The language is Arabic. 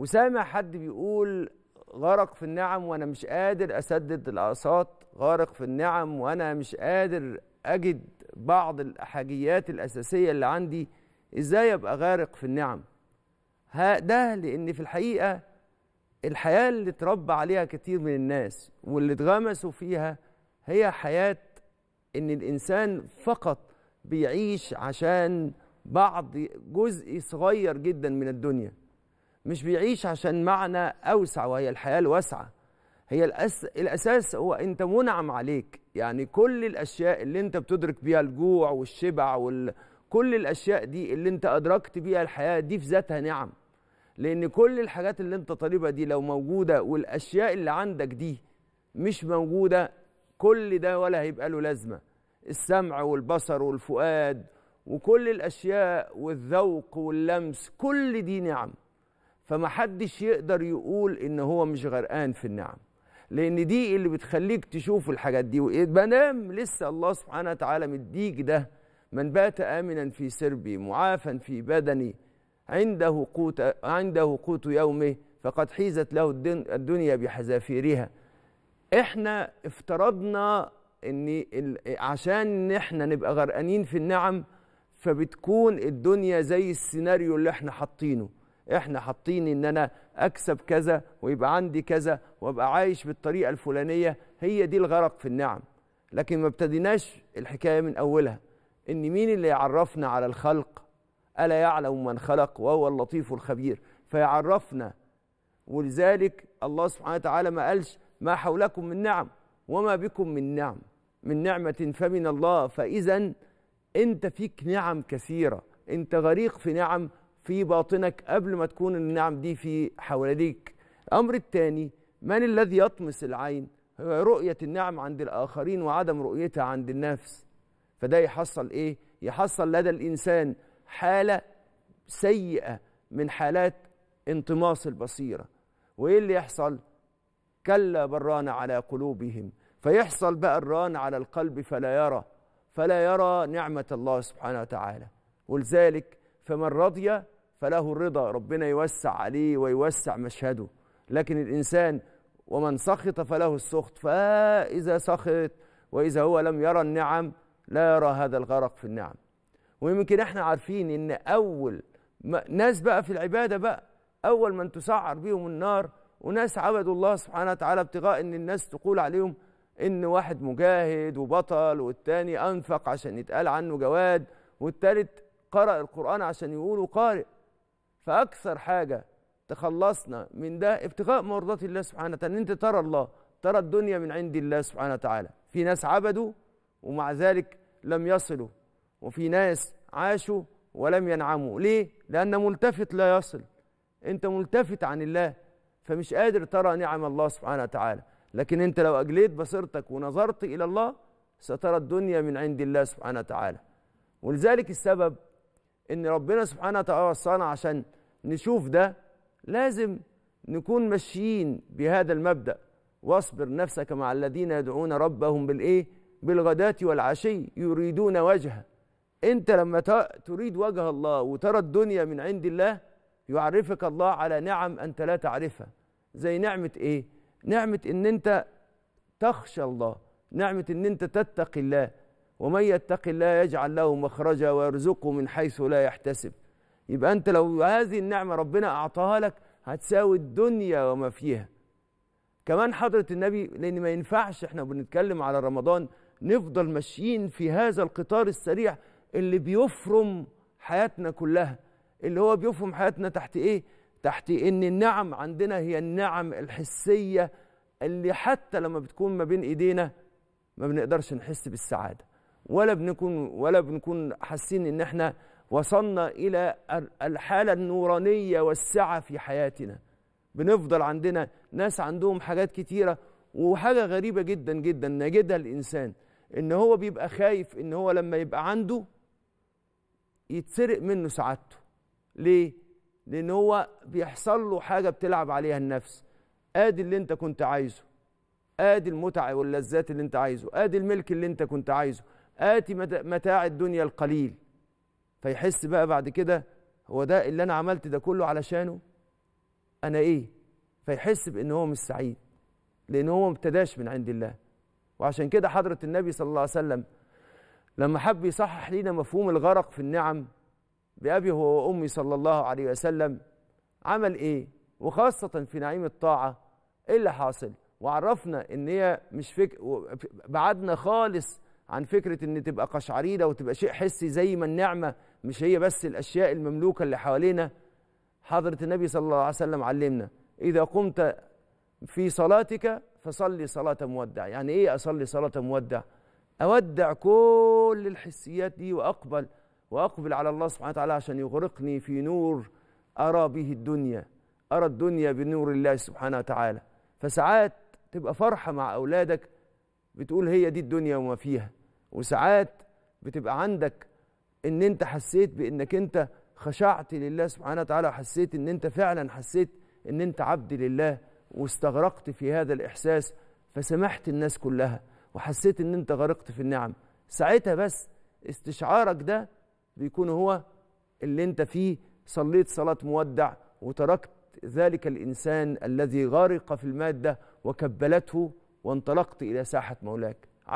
وسامع حد بيقول غرق في النعم وانا مش قادر اسدد الاقساط غارق في النعم وانا مش قادر اجد بعض الحاجيات الاساسيه اللي عندي ازاي ابقى غارق في النعم ده لان في الحقيقه الحياه اللي اتربى عليها كتير من الناس واللي اتغمسوا فيها هي حياه ان الانسان فقط بيعيش عشان بعض جزء صغير جدا من الدنيا مش بيعيش عشان معنى أوسع وهي الحياة الواسعة هي الأس... الأساس هو أنت منعم عليك يعني كل الأشياء اللي أنت بتدرك بيها الجوع والشبع وال... كل الأشياء دي اللي أنت أدركت بيها الحياة دي في ذاتها نعم لأن كل الحاجات اللي أنت طالبها دي لو موجودة والأشياء اللي عندك دي مش موجودة كل ده ولا هيبقى له لازمة السمع والبصر والفؤاد وكل الأشياء والذوق واللمس كل دي نعم فمحدش يقدر يقول ان هو مش غرقان في النعم لان دي اللي بتخليك تشوف الحاجات دي بنام لسه الله سبحانه وتعالى مديك ده من بات امنا في سربي معافا في بدني عنده قوت عنده قوت يومه فقد حيزت له الدنيا بحذافيرها احنا افترضنا ان عشان احنا نبقى غرقانين في النعم فبتكون الدنيا زي السيناريو اللي احنا حاطينه احنا حاطين ان انا اكسب كذا ويبقى عندي كذا وابقى عايش بالطريقه الفلانيه هي دي الغرق في النعم لكن ما ابتديناش الحكايه من اولها ان مين اللي يعرفنا على الخلق الا يعلم من خلق وهو اللطيف الخبير فيعرفنا ولذلك الله سبحانه وتعالى ما قالش ما حولكم من نعم وما بكم من نعم من نعمه فمن الله فاذا انت فيك نعم كثيره انت غريق في نعم في باطنك قبل ما تكون النعم دي في حواليك الأمر الثاني من الذي يطمس العين رؤية النعم عند الآخرين وعدم رؤيتها عند النفس فده يحصل إيه؟ يحصل لدى الإنسان حالة سيئة من حالات انطماس البصيرة وإيه اللي يحصل؟ كلا بران على قلوبهم فيحصل بقى الران على القلب فلا يرى فلا يرى نعمة الله سبحانه وتعالى ولذلك فمن رضي فله الرضا ربنا يوسع عليه ويوسع مشهده لكن الإنسان ومن سخط فله السخط فإذا سخط وإذا هو لم يرى النعم لا يرى هذا الغرق في النعم ويمكن احنا عارفين ان اول ناس بقى في العباده بقى اول من تسعر بيهم النار وناس عبدوا الله سبحانه وتعالى ابتغاء ان الناس تقول عليهم ان واحد مجاهد وبطل والتاني انفق عشان يتقال عنه جواد والتالت قرأ القرآن عشان يقولوا قارئ فاكثر حاجه تخلصنا من ده ابتغاء مرضات الله سبحانه وتعالى ان انت ترى الله ترى الدنيا من عند الله سبحانه وتعالى في ناس عبدوا ومع ذلك لم يصلوا وفي ناس عاشوا ولم ينعموا ليه لان ملتفت لا يصل انت ملتفت عن الله فمش قادر ترى نعم الله سبحانه وتعالى لكن انت لو اجليت بصيرتك ونظرت الى الله سترى الدنيا من عند الله سبحانه وتعالى ولذلك السبب ان ربنا سبحانه وتعالى وصانا عشان نشوف ده لازم نكون ماشيين بهذا المبدا واصبر نفسك مع الذين يدعون ربهم بالايه بالغداة والعشي يريدون وجهه انت لما تريد وجه الله وترى الدنيا من عند الله يعرفك الله على نعم انت لا تعرفها زي نعمه ايه نعمه ان انت تخشى الله نعمه ان انت تتقي الله ومن يتق الله يجعل له مخرجا ويرزقه من حيث لا يحتسب يبقى انت لو هذه النعمه ربنا اعطاها لك هتساوي الدنيا وما فيها كمان حضره النبي لان ما ينفعش احنا بنتكلم على رمضان نفضل ماشيين في هذا القطار السريع اللي بيفرم حياتنا كلها اللي هو بيفرم حياتنا تحت ايه تحت ان النعم عندنا هي النعم الحسيه اللي حتى لما بتكون ما بين ايدينا ما بنقدرش نحس بالسعاده ولا بنكون ولا بنكون حاسين ان احنا وصلنا الى الحاله النورانيه والسعه في حياتنا بنفضل عندنا ناس عندهم حاجات كتيره وحاجه غريبه جدا جدا نجدها الانسان ان هو بيبقى خايف ان هو لما يبقى عنده يتسرق منه سعادته ليه لان هو بيحصل له حاجه بتلعب عليها النفس ادي اللي انت كنت عايزه ادي المتعه واللذات اللي انت عايزه ادي الملك اللي انت كنت عايزه آتي متاع الدنيا القليل فيحس بقى بعد كده هو ده اللي أنا عملت ده كله علشانه أنا إيه فيحس بأن هو مش سعيد لأن هو مبتداش من عند الله وعشان كده حضرة النبي صلى الله عليه وسلم لما حب يصحح لينا مفهوم الغرق في النعم بأبي هو وأمي صلى الله عليه وسلم عمل إيه وخاصة في نعيم الطاعة إيه اللي حاصل وعرفنا إن هي مش فك... بعدنا خالص عن فكرة ان تبقى قشعريرة وتبقى شيء حسي زي ما النعمة مش هي بس الاشياء المملوكة اللي حوالينا حضرة النبي صلى الله عليه وسلم علمنا اذا قمت في صلاتك فصلي صلاة مودع يعني ايه اصلي صلاة مودع اودع كل الحسيات دي واقبل واقبل على الله سبحانه وتعالى عشان يغرقني في نور ارى به الدنيا ارى الدنيا بنور الله سبحانه وتعالى فساعات تبقى فرحة مع اولادك بتقول هي دي الدنيا وما فيها وساعات بتبقى عندك ان انت حسيت بانك انت خشعت لله سبحانه وتعالى حسيت ان انت فعلا حسيت ان انت عبد لله واستغرقت في هذا الاحساس فسمحت الناس كلها وحسيت ان انت غرقت في النعم ساعتها بس استشعارك ده بيكون هو اللي انت فيه صليت صلاة مودع وتركت ذلك الإنسان الذي غرق في المادة وكبلته وانطلقت إلى ساحة مولاك